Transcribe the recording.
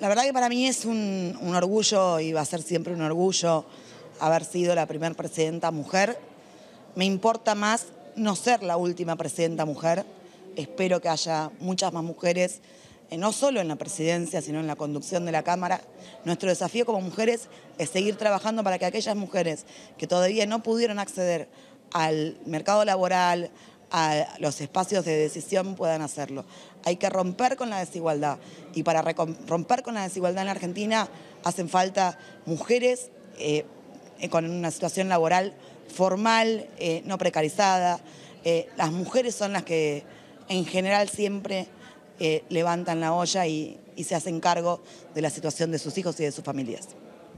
La verdad que para mí es un, orgullo y va a ser siempre un orgullo haber sido la primera presidenta mujer. Me importa más no ser la última presidenta mujer. Espero que haya muchas más mujeres, eh, no solo en la presidencia, sino en la conducción de la Cámara. Nuestro desafío como mujeres es seguir trabajando para que aquellas mujeres que todavía no pudieron acceder al mercado laboral, a los espacios de decisión puedan hacerlo. Hay que romper con la desigualdad y para romper con la desigualdad en Argentina hacen falta mujeres eh, con una situación laboral formal, eh, no precarizada. Eh, las mujeres son las que en general siempre levantan la olla y se hacen cargo de la situación de sus hijos y de sus familias.